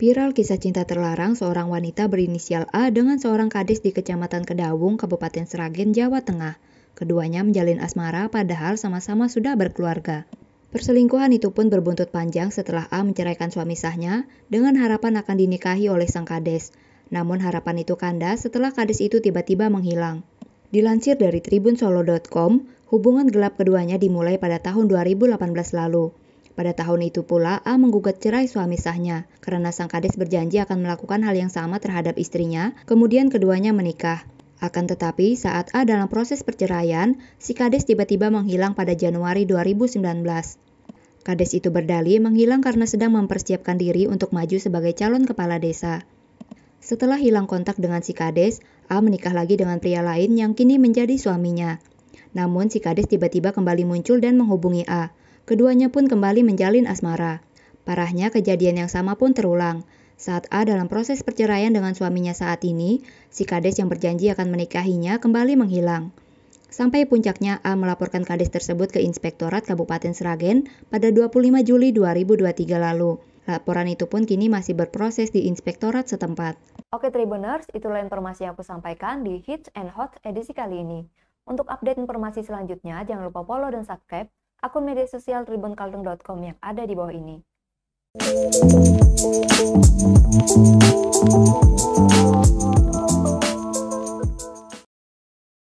Viral kisah cinta terlarang seorang wanita berinisial A dengan seorang kadis di Kecamatan Kedawung, Kabupaten Seragen, Jawa Tengah. Keduanya menjalin asmara padahal sama-sama sudah berkeluarga. Perselingkuhan itu pun berbuntut panjang setelah A menceraikan suami sahnya dengan harapan akan dinikahi oleh sang kades. Namun harapan itu kandas setelah kades itu tiba-tiba menghilang. Dilansir dari tribunsolo.com, hubungan gelap keduanya dimulai pada tahun 2018 lalu. Pada tahun itu pula, A menggugat cerai suami sahnya karena sang kades berjanji akan melakukan hal yang sama terhadap istrinya, kemudian keduanya menikah. Akan tetapi, saat A dalam proses perceraian, si kades tiba-tiba menghilang pada Januari 2019. Kades itu berdali menghilang karena sedang mempersiapkan diri untuk maju sebagai calon kepala desa. Setelah hilang kontak dengan si kades, A menikah lagi dengan pria lain yang kini menjadi suaminya. Namun si kades tiba-tiba kembali muncul dan menghubungi A. Keduanya pun kembali menjalin asmara. Parahnya kejadian yang sama pun terulang. Saat A dalam proses perceraian dengan suaminya saat ini, si kades yang berjanji akan menikahinya kembali menghilang. Sampai puncaknya A melaporkan kades tersebut ke Inspektorat Kabupaten Sragen pada 25 Juli 2023 lalu. Laporan itu pun kini masih berproses di Inspektorat setempat. Oke Tribuners, itulah informasi yang aku sampaikan di Hits and Hot edisi kali ini. Untuk update informasi selanjutnya, jangan lupa follow dan subscribe akun media sosial TribunKalung.com yang ada di bawah ini.